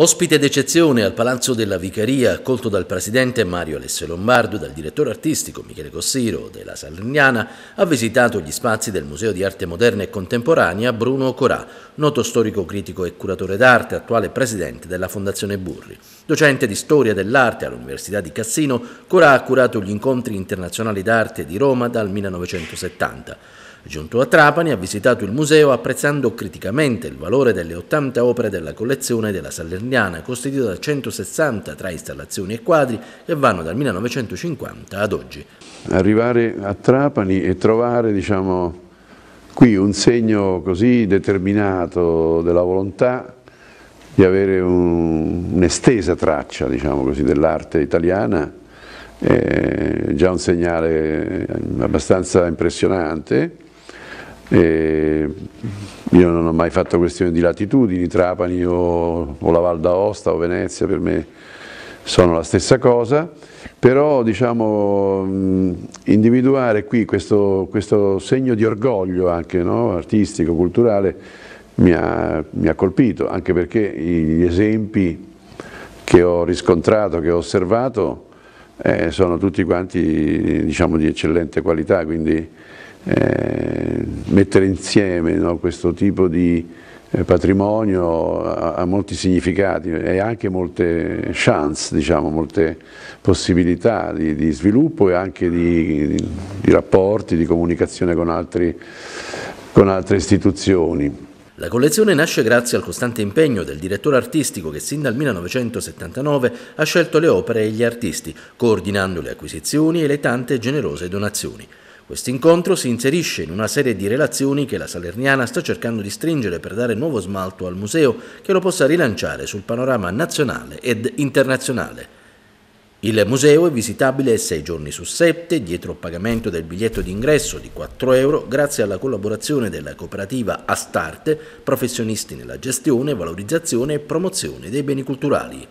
Ospite d'eccezione al Palazzo della Vicaria, accolto dal presidente Mario Alessio Lombardo e dal direttore artistico Michele Cossiro della Salerniana, ha visitato gli spazi del Museo di Arte Moderna e Contemporanea Bruno Corà, noto storico critico e curatore d'arte, attuale presidente della Fondazione Burri. Docente di storia dell'arte all'Università di Cassino, Corà ha curato gli incontri internazionali d'arte di Roma dal 1970. Giunto a Trapani ha visitato il museo apprezzando criticamente il valore delle 80 opere della collezione della Salerniana indiana costituita da 160 tra installazioni e quadri che vanno dal 1950 ad oggi. Arrivare a Trapani e trovare diciamo, qui un segno così determinato della volontà di avere un'estesa un traccia diciamo dell'arte italiana è già un segnale abbastanza impressionante e io non ho mai fatto questione di latitudini, Trapani o, o la Val d'Aosta o Venezia per me sono la stessa cosa, però diciamo, individuare qui questo, questo, segno di orgoglio anche no? artistico, culturale, mi ha, mi ha colpito, anche perché gli esempi che ho riscontrato, che ho osservato, eh, sono tutti quanti diciamo, di eccellente qualità, quindi eh, mettere insieme no, questo tipo di eh, patrimonio ha, molti significati e anche molte chance, diciamo, molte possibilità di, di, sviluppo e anche di, di, di rapporti, di comunicazione con, altri, con altre istituzioni. La collezione nasce grazie al costante impegno del direttore artistico che sin dal 1979 ha scelto le opere e gli artisti, coordinando le acquisizioni e le tante generose donazioni. Questo incontro si inserisce in una serie di relazioni che la Salerniana sta cercando di stringere per dare nuovo smalto al museo che lo possa rilanciare sul panorama nazionale ed internazionale. Il museo è visitabile 6 giorni su 7 dietro pagamento del biglietto d'ingresso di 4 euro grazie alla collaborazione della cooperativa Astarte, professionisti nella gestione, valorizzazione e promozione dei beni culturali.